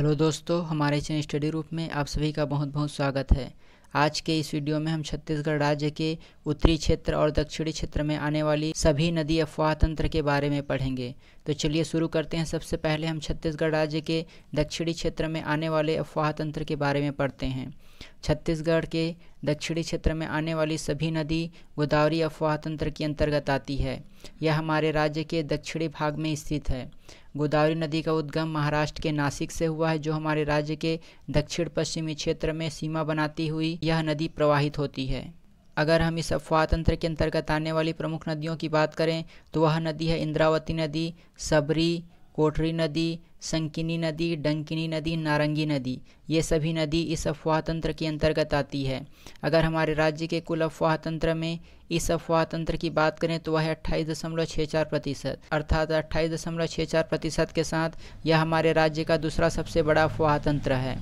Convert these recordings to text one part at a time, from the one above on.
hello दोस्तों हमारे channel study रूप में आप सभी का बहुत बहुत स्वागत है आज के इस वीडियो में हम छत्तीसगढ़ राज्य के उत्तरी क्षेत्र और दक्षिणी क्षेत्र में आने वाली सभी नदी अफवाह तंत्र के बारे में पढ़ेंगे तो चलिए शुरू करते हैं सबसे पहले हम छत्तीसगढ़ राज्य के दक्षिणी क्षेत्र में आने वाले अफवाह तंत्र के बारे में पढ़ते हैं छत्तीसगढ़ के दक्षिणी क्षेत्र में आने वाली सभी नदी गोदावरी अफवाह तंत्र के अंतर्गत आती है यह हमारे राज्य के दक्षिणी भाग में स्थित है गोदावरी नदी का उद्गम महाराष्ट्र के नासिक से हुआ है जो हमारे राज्य के दक्षिण पश्चिमी क्षेत्र में सीमा बनाती हुई यह नदी प्रवाहित होती है अगर हम इस अफवाह तंत्र के अंतर्गत आने वाली प्रमुख नदियों की बात करें तो वह नदी है इंद्रावती नदी सबरी कोठरी नदी संकिनी नदी डंकिनी नदी नारंगी नदी ये सभी नदी इस अफवाह तंत्र के अंतर्गत आती है अगर हमारे राज्य के कुल अफवाह तंत्र में इस अफवाह तंत्र की बात करें तो वह अट्ठाईस दशमलव छः चार प्रतिशत अर्थात अट्ठाईस दशमलव छः चार प्रतिशत के साथ यह हमारे राज्य का दूसरा सबसे बड़ा अफवाह तंत्र है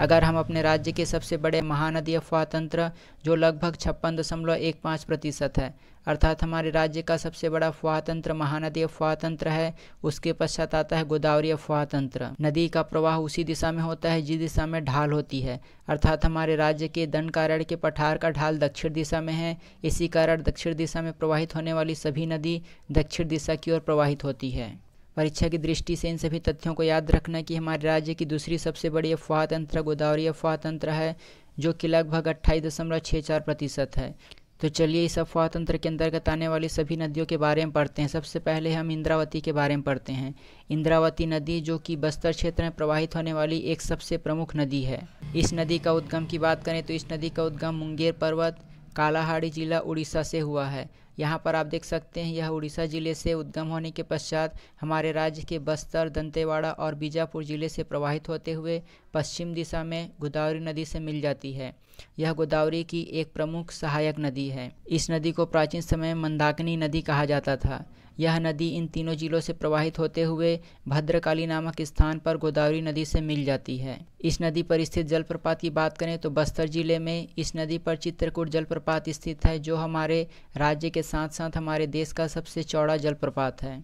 अगर हम अपने राज्य के सबसे बड़े महानदी अफवाह तंत्र जो लगभग छप्पन दशमलव एक पाँच प्रतिशत है अर्थात हमारे राज्य का सबसे बड़ा अफवाह तंत्र महानदी अफवाह तंत्र है उसके पश्चात आता है गोदावरी अफवाह तंत्र नदी का प्रवाह उसी दिशा में होता है जिस दिशा में ढाल होती है अर्थात हमारे राज्य के दंडकारण्य के पठार का ढाल दक्षिण दिशा में है इसी कारण दक्षिण दिशा में प्रवाहित होने वाली सभी नदी दक्षिण दिशा की ओर प्रवाहित होती है परीक्षा की दृष्टि से इन सभी तथ्यों को याद रखना कि हमारे राज्य की दूसरी सबसे बड़ी अफवाह तंत्र गोदावरी अफवाह तंत्र है जो कि लगभग अट्ठाईस दशमलव छः चार प्रतिशत है तो चलिए इस अफवाह तंत्र के अंतर्गत आने वाली सभी नदियों के बारे में पढ़ते हैं सबसे पहले हम इंद्रावती के बारे में पढ़ते हैं इंद्रावती नदी जो कि बस्तर क्षेत्र में प्रवाहित होने वाली एक सबसे प्रमुख नदी है इस नदी का उद्गम की बात करें तो इस नदी का उद्गम मुंगेर पर्वत कालाहाड़ी जिला उड़ीसा से हुआ है यहाँ पर आप देख सकते हैं यह उड़ीसा जिले से उद्गम होने के पश्चात हमारे राज्य के बस्तर दंतेवाड़ा और बीजापुर जिले से प्रवाहित होते हुए पश्चिम दिशा में गोदावरी नदी से मिल जाती है यह गोदावरी की एक प्रमुख सहायक नदी है इस नदी को प्राचीन समय मंदाकिनी नदी कहा जाता था यह नदी इन तीनों जिलों से प्रवाहित होते हुए भद्रकाली नामक स्थान पर गोदावरी नदी से मिल जाती है इस नदी पर स्थित जलप्रपात की बात करें तो बस्तर जिले में इस नदी पर चित्रकूट जलप्रपात स्थित है जो हमारे राज्य के साथ साथ हमारे देश का सबसे चौड़ा जलप्रपात है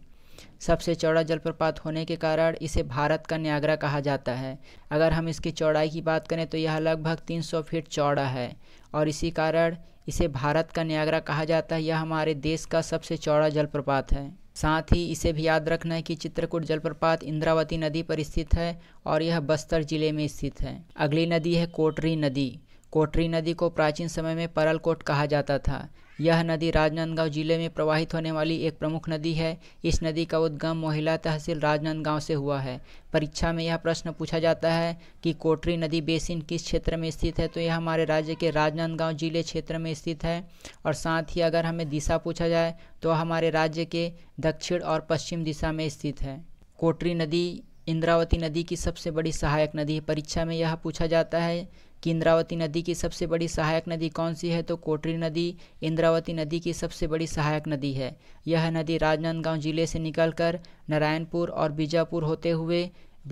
सबसे चौड़ा जलप्रपात होने के कारण इसे भारत का न्यागरा कहा जाता है अगर हम इसकी चौड़ाई की बात करें तो यह लगभग 300 फीट चौड़ा है और इसी कारण इसे भारत का न्यागरा कहा जाता है यह हमारे देश का सबसे चौड़ा जलप्रपात है साथ ही इसे भी याद रखना है कि चित्रकूट जलप्रपात इंद्रावती नदी पर स्थित है और यह बस्तर जिले में स्थित है अगली नदी है कोटरी नदी कोटरी नदी को प्राचीन समय में परलकोट कहा जाता था यह नदी राजनांदगांव जिले में प्रवाहित होने वाली एक प्रमुख नदी है इस नदी का उद्गम मोहिला तहसील राजनांदगांव से हुआ है परीक्षा में यह प्रश्न पूछा जाता है कि कोटरी नदी बेसिन किस क्षेत्र में स्थित है तो यह हमारे राज्य के राजनांदगांव जिले क्षेत्र में स्थित है और साथ ही अगर हमें दिशा पूछा जाए तो हमारे राज्य के दक्षिण और पश्चिम दिशा में स्थित है कोटरी नदी इंद्रावती नदी की सबसे बड़ी सहायक नदी है परीक्षा में यह पूछा जाता है कि इंद्रावती नदी की सबसे बड़ी सहायक नदी कौन सी है तो कोटरी नदी इंद्रावती नदी की सबसे बड़ी सहायक नदी है यह नदी राजनांदगांव जिले से निकलकर नारायणपुर और बीजापुर होते हुए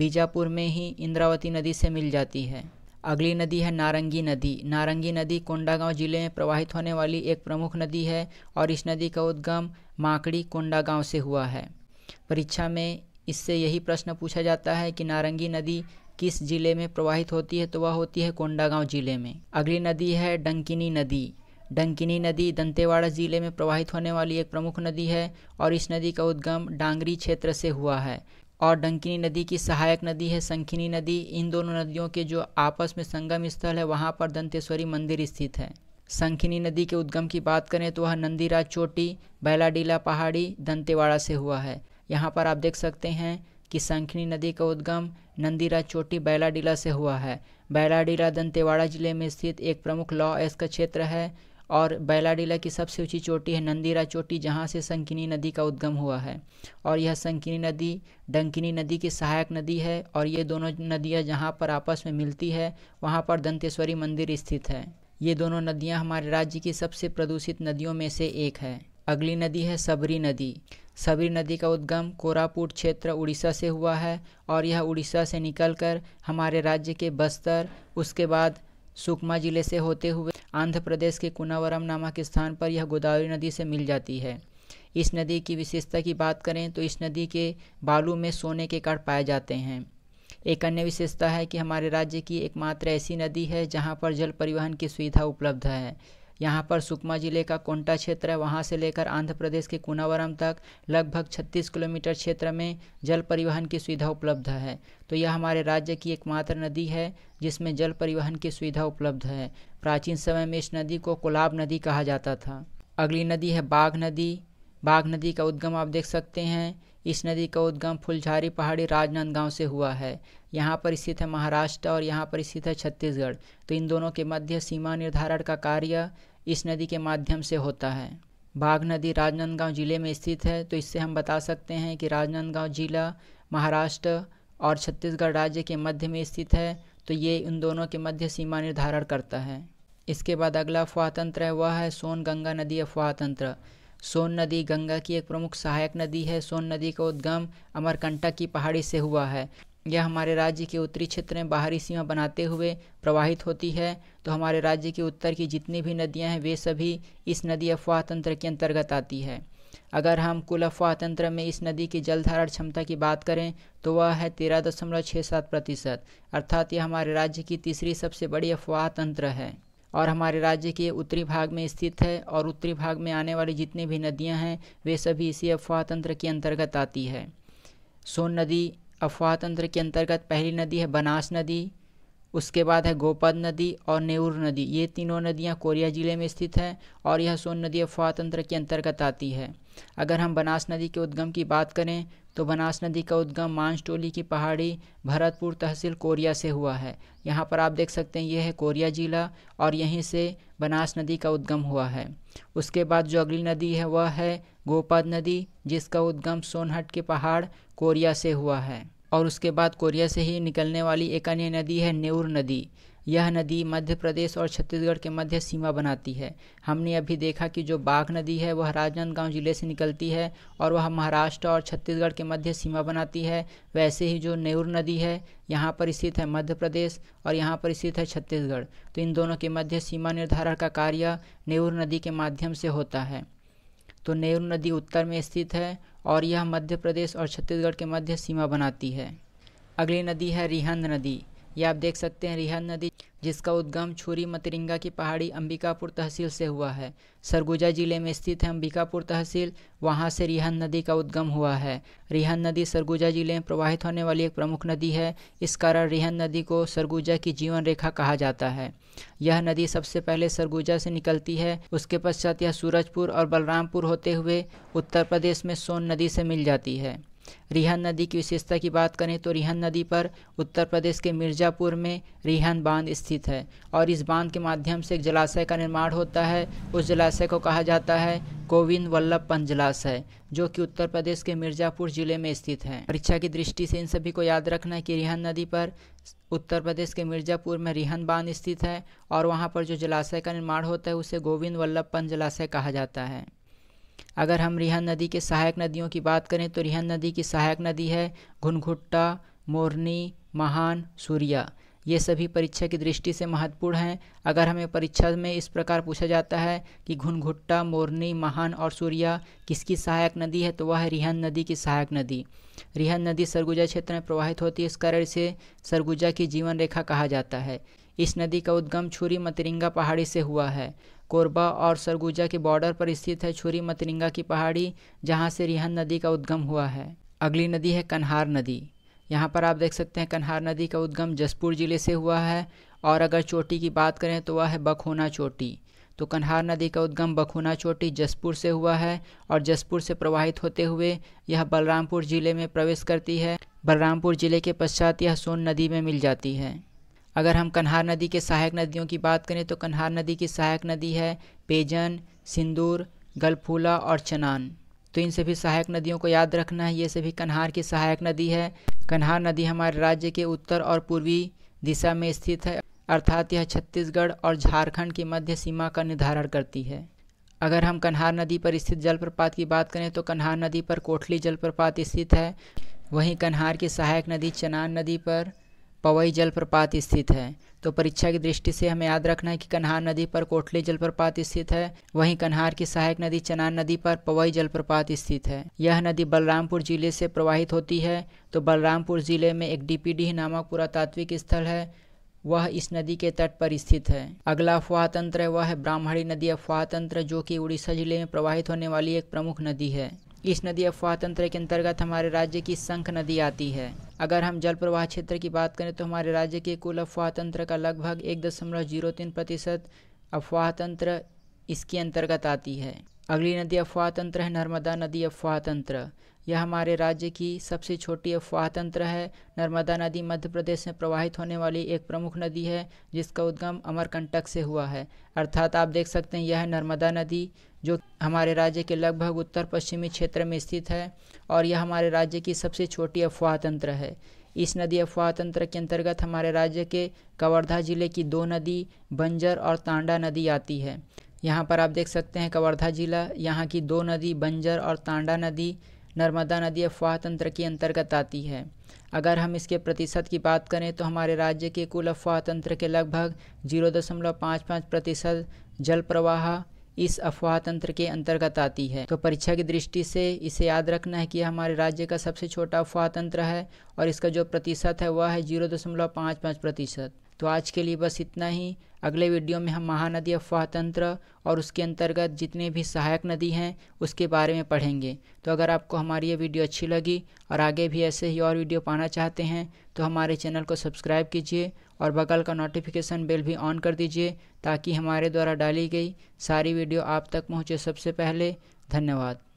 बीजापुर में ही इंद्रावती नदी से मिल जाती है अगली नदी है नारंगी नदी नारंगी नदी कोंडागांव जिले में प्रवाहित होने वाली एक प्रमुख नदी है और इस नदी का उद्गम माकड़ी कोंडागांव से हुआ है परीक्षा में इससे यही प्रश्न पूछा जाता है कि नारंगी नदी किस जिले में प्रवाहित होती है तो वह होती है कोंडागांव जिले में अगली नदी है डंकिनी नदी डंकिनी नदी दंतेवाड़ा जिले में प्रवाहित होने वाली एक प्रमुख नदी है और इस नदी का उद्गम डांगरी क्षेत्र से हुआ है और डंकिनी नदी की सहायक नदी है संखिनी नदी इन दोनों नदियों के जो आपस में संगम स्थल है वहाँ पर दंतेश्वरी मंदिर स्थित है संखिनी नदी के उद्गम की बात करें तो वह नंदीराज चोटी बैलाडीला पहाड़ी दंतेवाड़ा से हुआ है यहाँ पर आप देख सकते हैं कि संखिनी नदी का उद्गम नंदीराज चोटी बैलाडीला से हुआ है बैलाडीला दंतेवाड़ा जिले में स्थित एक प्रमुख लॉ एस का क्षेत्र है और बैलाडीला की सबसे ऊंची चोटी है नंदीरा चोटी जहां से संकिनी नदी का उद्गम हुआ है और यह संकिनी नदी डंकिनी नदी की सहायक नदी है और ये दोनों नदियां जहां पर आपस में मिलती है वहां पर दंतेश्वरी मंदिर स्थित है ये दोनों नदियां हमारे राज्य की सबसे प्रदूषित नदियों में से एक है अगली नदी है सबरी नदी सबरी नदी का उद्गम कोरापुट क्षेत्र उड़ीसा से हुआ है और यह उड़ीसा से निकलकर हमारे राज्य के बस्तर उसके बाद सुकमा जिले से होते हुए आंध्र प्रदेश के कुनावरम नामक स्थान पर यह गोदावरी नदी से मिल जाती है इस नदी की विशेषता की बात करें तो इस नदी के बालू में सोने के कण पाए जाते हैं एक अन्य विशेषता है कि हमारे राज्य की एकमात्र ऐसी नदी है जहाँ पर जल परिवहन की सुविधा उपलब्ध है यहाँ पर सुकमा जिले का कोंटा क्षेत्र है वहाँ से लेकर आंध्र प्रदेश के कुनावरम तक लगभग 36 किलोमीटर क्षेत्र में जल परिवहन की सुविधा उपलब्ध है तो यह हमारे राज्य की एकमात्र नदी है जिसमें जल परिवहन की सुविधा उपलब्ध है प्राचीन समय में इस नदी को कोलाब नदी कहा जाता था अगली नदी है बाघ नदी बाघ नदी का उद्गम आप देख सकते हैं इस नदी का उद्गम फुलझारी पहाड़ी राजनांदगांव से हुआ है यहाँ पर स्थित है महाराष्ट्र और यहाँ पर स्थित है छत्तीसगढ़ तो इन दोनों के मध्य सीमा निर्धारण का कार्य इस नदी के माध्यम से होता है बाघ नदी राजनांदगांव जिले में स्थित है तो इससे हम बता सकते हैं कि राजनांदगांव जिला महाराष्ट्र और छत्तीसगढ़ राज्य के मध्य में स्थित है तो ये इन दोनों के मध्य सीमा निर्धारण करता है इसके बाद अगला अफवाह तंत्र है वह है सोन गंगा नदी अफवाह तंत्र सोन नदी गंगा की एक प्रमुख सहायक नदी है सोन नदी का उद्गम अमरकंटक की पहाड़ी से हुआ है यह हमारे राज्य के उत्तरी क्षेत्र में बाहरी सीमा बनाते हुए प्रवाहित होती है तो हमारे राज्य के उत्तर की जितनी भी नदियां हैं वे सभी इस नदी अफवाह तंत्र के अंतर्गत आती है अगर हम कुल अफवाह तंत्र में इस नदी की जलधारण क्षमता की बात करें तो वह है तेरह दशमलव छः सात प्रतिशत अर्थात यह हमारे राज्य की तीसरी सबसे बड़ी अफवाह तंत्र है और हमारे राज्य के उत्तरी भाग में स्थित है और उत्तरी भाग में आने वाली जितनी भी नदियां हैं वे सभी इसी अफवाह तंत्र के अंतर्गत आती है सोन नदी अफवाह तंत्र के अंतर्गत पहली नदी है बनास नदी उसके बाद है गोपद नदी और नेऊर नदी ये तीनों नदियाँ कोरिया जिले में स्थित हैं और यह सोन नदी अफवाह तंत्र के अंतर्गत आती है अगर हम बनास नदी के उद्गम की बात करें तो बनास नदी का उद्गम मांसटोली की पहाड़ी भरतपुर तहसील कोरिया से हुआ है यहाँ पर आप देख सकते हैं यह है कोरिया ज़िला और यहीं से बनास नदी का उद्गम हुआ है उसके बाद जो अगली नदी है वह है गोपद नदी जिसका उद्गम सोनहट के पहाड़ कोरिया से हुआ है और उसके बाद कोरिया से ही निकलने वाली एक अन्य नदी है नेऊर नदी यह नदी मध्य प्रदेश और छत्तीसगढ़ के मध्य सीमा बनाती है हमने अभी देखा कि जो बाघ नदी है वह राजनांदगांव जिले से निकलती है और वह महाराष्ट्र और छत्तीसगढ़ के मध्य सीमा बनाती है वैसे ही जो नेहूर नदी है यहाँ पर स्थित है मध्य प्रदेश और यहाँ पर स्थित है छत्तीसगढ़ तो इन दोनों के मध्य सीमा निर्धारण का कार्य नेहूर नदी के माध्यम से होता है तो नेहरू नदी उत्तर में स्थित है और यह मध्य प्रदेश और छत्तीसगढ़ के मध्य सीमा बनाती है अगली नदी है रिहंद नदी यह आप देख सकते हैं रिहान नदी जिसका उद्गम छुरी मतरिंगा की पहाड़ी अंबिकापुर तहसील से हुआ है सरगुजा जिले में स्थित है अंबिकापुर तहसील वहाँ से रिहन नदी का उद्गम हुआ है रिहन नदी सरगुजा जिले में प्रवाहित होने वाली एक प्रमुख नदी है इस कारण रिहन नदी को सरगुजा की जीवन रेखा कहा जाता है यह नदी सबसे पहले सरगुजा से निकलती है उसके पश्चात यह सूरजपुर और बलरामपुर होते हुए उत्तर प्रदेश में सोन नदी से मिल जाती है रिहन नदी की विशेषता की बात करें तो रिहन नदी पर उत्तर प्रदेश के मिर्ज़ापुर में रिहन बांध स्थित है और इस बांध के माध्यम से एक जलाशय का निर्माण होता है उस जलाशय को कहा जाता है गोविंद वल्लभ पंत जलाशय जो कि उत्तर प्रदेश के मिर्ज़ापुर जिले में स्थित है परीक्षा की दृष्टि से इन सभी को याद रखना है कि रिहन नदी पर उत्तर प्रदेश के मिर्ज़ापुर में रिहन बांध स्थित है और वहाँ पर जो जलाशय का निर्माण होता है उसे गोविंद वल्लभ पंत जलाशय कहा जाता है अगर हम रिहान नदी के सहायक नदियों की बात करें तो रिहान नदी की सहायक नदी है घुनघुट्टा मोरनी महान सूर्या ये सभी परीक्षा की दृष्टि से महत्वपूर्ण हैं अगर हमें परीक्षा में इस प्रकार पूछा जाता है कि घुनघुट्टा मोरनी महान और सूर्या किसकी सहायक नदी है तो वह है रिहन नदी की सहायक नदी रिहन नदी सरगुजा क्षेत्र में प्रवाहित होती है इस कारण से सरगुजा की जीवन रेखा कहा जाता है इस नदी का उद्गम छुरी मतरिंगा पहाड़ी से हुआ है कोरबा और सरगुजा के बॉर्डर पर स्थित है छुरी मतनिंगा की पहाड़ी जहाँ से रिहन नदी का उद्गम हुआ है अगली नदी है कन्हार नदी यहाँ पर आप देख सकते हैं कन्हार नदी का उद्गम जसपुर ज़िले से हुआ है और अगर चोटी की बात करें तो वह है बखोना चोटी तो कन्हार नदी का उद्गम बखोना चोटी जसपुर से हुआ है और जसपुर से प्रवाहित होते हुए यह बलरामपुर ज़िले में प्रवेश करती है बलरामपुर ज़िले के पश्चात यह सोन नदी में मिल जाती है अगर हम कन्हार नदी के सहायक नदियों की बात करें तो कन्हार नदी की सहायक नदी है पेजन सिंदूर गलफूला और चनान तो इन सभी सहायक नदियों को याद रखना है ये सभी कन्हार की सहायक नदी है कन्हार नदी हमारे राज्य के उत्तर और पूर्वी दिशा में स्थित है अर्थात यह छत्तीसगढ़ और झारखंड की मध्य सीमा का निर्धारण करती है अगर हम कन्हार नदी पर स्थित जलप्रपात की बात करें तो कन्हार नदी पर कोठली जलप्रपात स्थित है वहीं कन्हार की सहायक नदी चनान नदी पर पवई जलप्रपात स्थित है तो परीक्षा की दृष्टि से हमें याद रखना है कि कन्हार नदी पर कोटली जलप्रपात स्थित है वहीं कन्हार की सहायक नदी चनान नदी पर पवई जलप्रपात स्थित है यह नदी बलरामपुर जिले से प्रवाहित होती है तो बलरामपुर जिले में एक डीपीडी नामक पुरातात्विक स्थल है वह इस नदी के तट पर स्थित है अगला अफवाह तंत्र वह है ब्राह्मणी नदी अफवाह तंत्र जो कि उड़ीसा जिले में प्रवाहित होने वाली एक प्रमुख नदी है इस नदी अफवाह तंत्र के अंतर्गत हमारे राज्य की संख नदी आती है अगर हम जल प्रवाह क्षेत्र की बात करें तो हमारे राज्य के कुल अफवाह तंत्र का लगभग एक दशमलव जीरो तीन प्रतिशत अफवाह तंत्र इसके अंतर्गत आती है अगली नदी अफवाह तंत्र है नर्मदा नदी अफवाह तंत्र यह हमारे राज्य की सबसे छोटी अफवाह तंत्र है नर्मदा नदी मध्य प्रदेश में प्रवाहित होने वाली एक प्रमुख नदी है जिसका उद्गम अमरकंटक से हुआ है अर्थात आप देख सकते हैं यह नर्मदा नदी जो हमारे राज्य के लगभग उत्तर पश्चिमी क्षेत्र में स्थित है और यह हमारे राज्य की सबसे छोटी अफवाह तंत्र है इस नदी अफवाह तंत्र के अंतर्गत हमारे राज्य के कवर्धा जिले की दो नदी बंजर और तांडा नदी आती है यहाँ पर आप देख सकते हैं कवर्धा जिला यहाँ की दो नदी बंजर और तांडा नदी नर्मदा नदी अफवाह तंत्र के अंतर्गत आती है अगर हम इसके प्रतिशत की बात करें तो हमारे राज्य के कुल अफवाह तंत्र के लगभग जीरो दशमलव पाँच पाँच प्रतिशत जल प्रवाह इस अफवाह तंत्र के अंतर्गत आती है तो परीक्षा की दृष्टि से इसे याद रखना है कि हमारे राज्य का सबसे छोटा अफवाह तंत्र है और इसका जो प्रतिशत है वह है जीरो दशमलव पाँच पाँच प्रतिशत तो आज के लिए बस इतना ही अगले वीडियो में हम महानदी अफवाह तंत्र और उसके अंतर्गत जितने भी सहायक नदी हैं उसके बारे में पढ़ेंगे तो अगर आपको हमारी ये वीडियो अच्छी लगी और आगे भी ऐसे ही और वीडियो पाना चाहते हैं तो हमारे चैनल को सब्सक्राइब कीजिए और बगल का नोटिफिकेशन बेल भी ऑन कर दीजिए ताकि हमारे द्वारा डाली गई सारी वीडियो आप तक पहुँचे सबसे पहले धन्यवाद